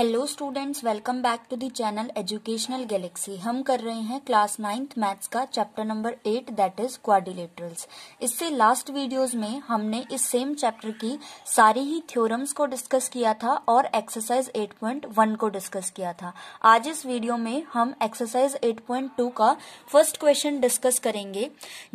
Hello students welcome back to the channel educational galaxy हम कर रहे हैं क्लास नाइन्थ मैथ्स का chapter number eight that is quadrilaterals इससे लास्ट वीडियोस में हमने इस सेम चैप्टर की सारी ही थ्योरम्स को डिस्कस किया था और एक्सरसाइज 8.1 को डिस्कस किया था आज इस वीडियो में हम एक्सरसाइज 8.2 का फर्स्ट क्वेश्चन डिस्कस करेंगे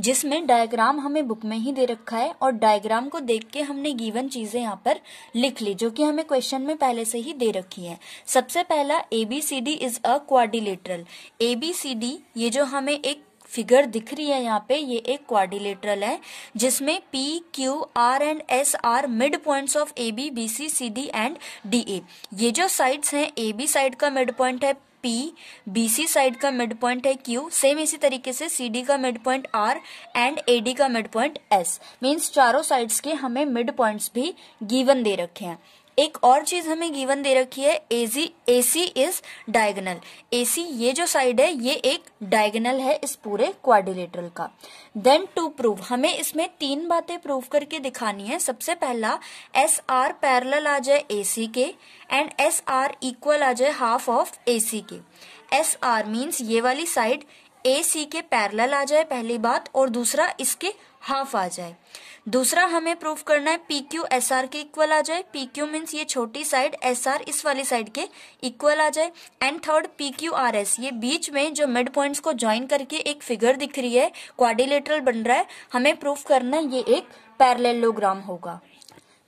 जिसमें डायग्राम हमें बुक में ही दे रखा है और डायग्राम को देख के हमने गीवन चीजें यहाँ पर लिख ली जो कि हमें क्वेश्चन में पहले से ही दे रखी है हैं सबसे पहला A B C D is a quadrilateral A B C D ये जो हमें एक फिगर दिख रही है यहाँ पे ये एक क्वारिलेटरल है जिसमें P Q R and S R mid points of A B B C C D and D A ये जो साइड्स हैं ए बी साइड का मिड पॉइंट है पी बी सी साइड का मिड पॉइंट है Q same इसी तरीके से सी डी का mid point R and A का मिड पॉइंट एस मीन्स चारों साइड्स के हमें मिड पॉइंट्स भी गिवन दे रखे हैं एक और चीज हमें गिवन दे रखी है AC A C is diagonal A C ये जो साइड है ये एक डायगनल है इस पूरे क्वाड्रिलेटरल का देन टू प्रूव हमें इसमें तीन बातें प्रूव करके दिखानी है सबसे पहला एस आर पैरल आ जाए ए सी के एंड एस आर इक्वल आ जाए हाफ ऑफ ए सी के एस आर मीन्स ये वाली साइड ए सी के पैरल आ जाए पहली बात और दूसरा इसके हाफ आ जाए दूसरा हमें प्रूफ करना है पी क्यू एस आर के इक्वल आ जाए पी क्यू मीन्स ये छोटी साइड एस आर इस वाली साइड के इक्वल आ जाए and third P Q R S ये बीच में जो मिड पॉइंट्स को ज्वाइन करके एक फिगर दिख रही है क्वाडिलेटरल बन रहा है हमें प्रूफ करना है ये एक पैरलेलोग्राम होगा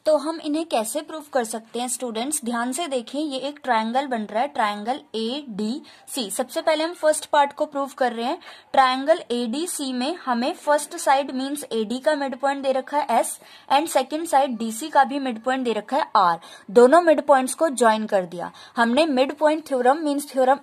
तो हम इन्हें कैसे प्रूव कर सकते हैं स्टूडेंट्स ध्यान से देखें ये एक ट्रायंगल बन रहा है ट्रायंगल ए डी सी सबसे पहले हम फर्स्ट पार्ट को प्रूव कर रहे हैं ट्रायंगल ए डी सी में हमें first side means A D का मिड पॉइंट दे रखा है S and second side D C का भी मिड पॉइंट दे रखा है आर दोनों मिड पॉइंट्स को ज्वाइन कर दिया हमने mid point theorem means theorem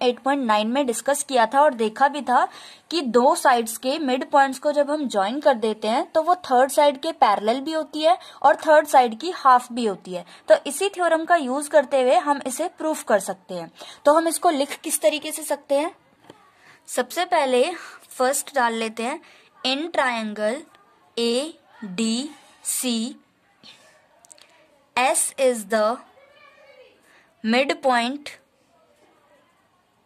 nine में डिस्कस किया था और देखा भी था कि दो साइड्स के मिड पॉइंट्स को जब हम ज्वाइन कर देते हैं तो वो थर्ड साइड के पैरल भी होती है और थर्ड साइड की हाफ भी होती है तो इसी थ्योरम का यूज करते हुए हम इसे प्रूफ कर सकते हैं तो हम इसको लिख किस तरीके से सकते हैं सबसे पहले फर्स्ट डाल लेते हैं in triangle A D C S is mid point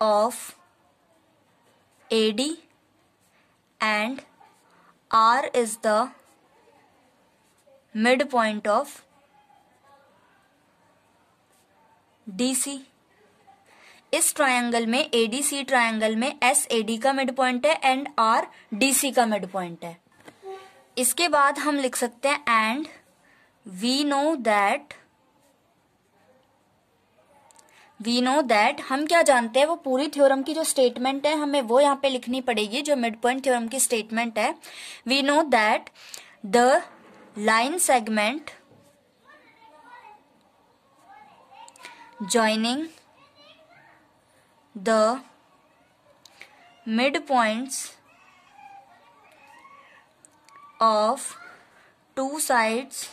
of A D and R is the mid point of DC इस ट्रायंगल में एडीसी ट्रायंगल में एस एडी का मिड पॉइंट है एंड आर डीसी का mid point है इसके बाद हम लिख सकते हैं and we know that we know that हम क्या जानते हैं वो पूरी थ्योरम की जो स्टेटमेंट है हमें वो यहां पे लिखनी पड़ेगी जो मिड पॉइंट थ्योरम की स्टेटमेंट है we know that the line segment joining the midpoints of two sides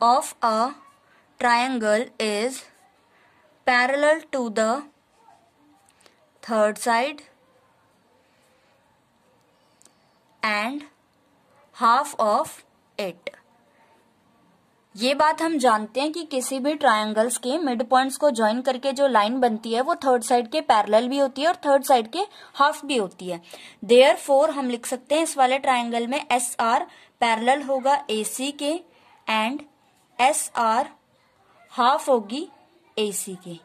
of a triangle is parallel to the third side and half of it. ये बात हम जानते हैं कि किसी भी ट्रायंगल्स के मिड पॉइंट्स को ज्वाइन करके जो लाइन बनती है वो थर्ड साइड के पैरेलल भी होती है और थर्ड साइड के हाफ भी होती है देयर फोर हम लिख सकते हैं इस वाले ट्रायंगल में एस आर पैरल होगा ए सी के एंड एस आर हाफ होगी ए सी के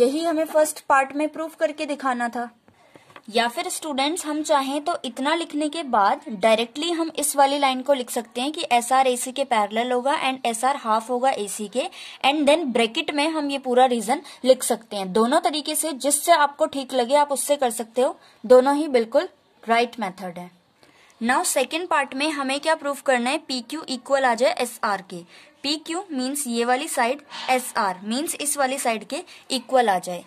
यही हमें फर्स्ट पार्ट में प्रूफ करके दिखाना था या फिर स्टूडेंट्स हम चाहें तो इतना लिखने के बाद डायरेक्टली हम इस वाली लाइन को लिख सकते हैं कि एस आर ए सी के पैरल होगा एंड एस आर हाफ होगा ए सी के एंड देन ब्रेकेट में हम ये पूरा रीजन लिख सकते हैं दोनों तरीके से जिससे आपको ठीक लगे आप उससे कर सकते हो दोनों ही बिल्कुल राइट right मेथड है नाउ सेकेंड पार्ट में हमें क्या प्रूफ करना है पी क्यू इक्वल आ जाए एस आर के पी क्यू मीन्स ये वाली साइड एस आर मीन्स इस वाली साइड के इक्वल आ जाए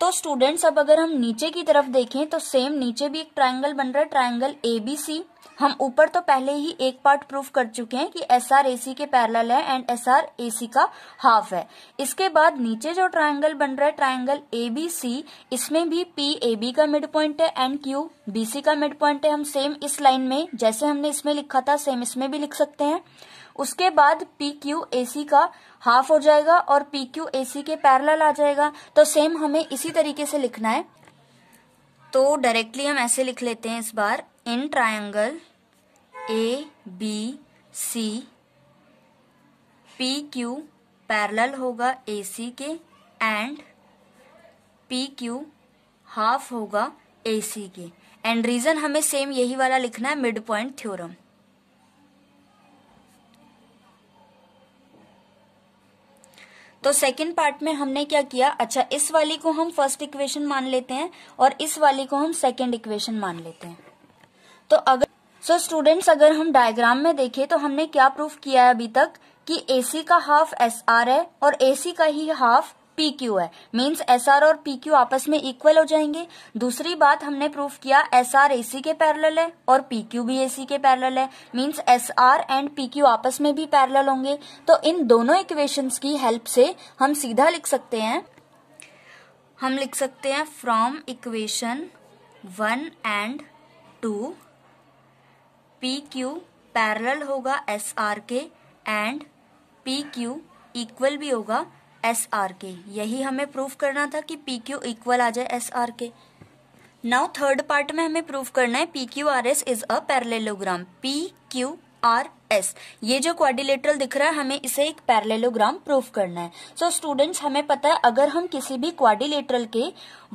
तो स्टूडेंट्स अब अगर हम नीचे की तरफ देखें तो सेम नीचे भी एक ट्राइंगल बन रहा है ट्राइंगल ए बी सी हम ऊपर तो पहले ही एक पार्ट प्रूफ कर चुके हैं कि एस आर ए सी के पैरल है and S R A C का हाफ है इसके बाद नीचे जो ट्राइंगल बन रहा है ट्राइंगल ए बी सी इसमें भी पी ए बी का मिड पॉइंट है एंड क्यू बी सी का मिड पॉइंट है हम सेम इस लाइन में जैसे हमने इसमें लिखा था सेम इसमें भी लिख सकते हैं उसके बाद पी क्यू ए सी का हाफ हो जाएगा और पी क्यू ए सी के पैरल आ जाएगा तो सेम हमें इसी तरीके से लिखना है तो डायरेक्टली हम ऐसे लिख लेते हैं इस बार in triangle A B C P Q parallel होगा ए सी के एंड पी क्यू हाफ होगा ए सी के एंड रीजन हमें सेम यही वाला लिखना है मिड पॉइंट थ्योरम तो सेकेंड पार्ट में हमने क्या किया अच्छा इस वाली को हम फर्स्ट इक्वेशन मान लेते हैं और इस वाली को हम सेकेंड इक्वेशन मान लेते हैं तो अगर सो so स्टूडेंट्स अगर हम डायग्राम में देखें तो हमने क्या प्रूफ किया है अभी तक कि एसी का हाफ एस आर है और एसी का ही हाफ पी क्यू है मीन्स एस आर और पी क्यू आपस में इक्वल हो जाएंगे दूसरी बात हमने प्रूफ किया एस आर एसी के पैरल है और पी क्यू भी एसी के पैरल है means S R and P Q आपस में भी पैरल होंगे तो इन दोनों इक्वेशंस की हेल्प से हम सीधा लिख सकते हैं हम लिख सकते हैं from equation one and two P Q parallel होगा एस आर के एंड पी क्यू इक्वल भी होगा एस आर के यही हमें प्रूफ करना था कि पी क्यू इक्वल आ जाए एस आर के नाउ थर्ड पार्ट में हमें प्रूफ करना है P Q R S is a parallelogram P Q R S ये जो क्वाड्रिलेटरल दिख रहा है हमें इसे एक पैरलेलोग्राम प्रूफ करना है सो so, स्टूडेंट्स हमें पता है अगर हम किसी भी क्वाड्रिलेटरल के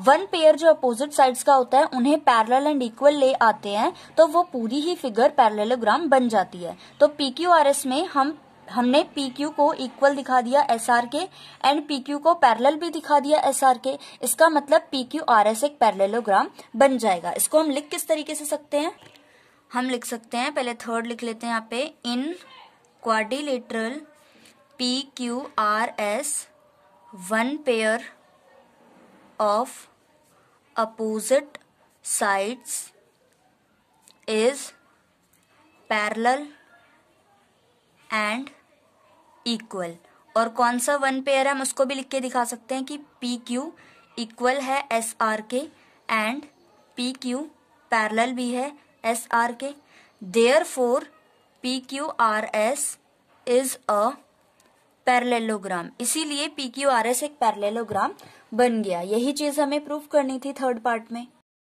वन पेयर जो अपोजिट साइड्स का होता है उन्हें पैरेलल एंड इक्वल ले आते हैं तो वो पूरी ही फिगर पैरलेलोग्राम बन जाती है तो पी क्यू आर एस में हम हमने पी क्यू को इक्वल दिखा दिया एस आर के एंड पी क्यू को पैरेलल भी दिखा दिया एस आर के इसका मतलब पी क्यू आर एस एक पैरेललोग्राम बन जाएगा इसको हम लिख किस तरीके से सकते हैं हम लिख सकते हैं पहले थर्ड लिख लेते हैं यहाँ पे in quadrilateral P Q R S one pair of opposite sides is parallel and equal और कौन सा वन पेयर है हम उसको भी लिख के दिखा सकते हैं कि पी क्यू इक्वल है एस आर के एंड पी क्यू पैरल भी है एस आर के therefore P Q R S is a parallelogram इसीलिए पी क्यू आर एस एक पैरलेलोग्राम बन गया यही चीज हमें प्रूफ करनी थी थर्ड पार्ट में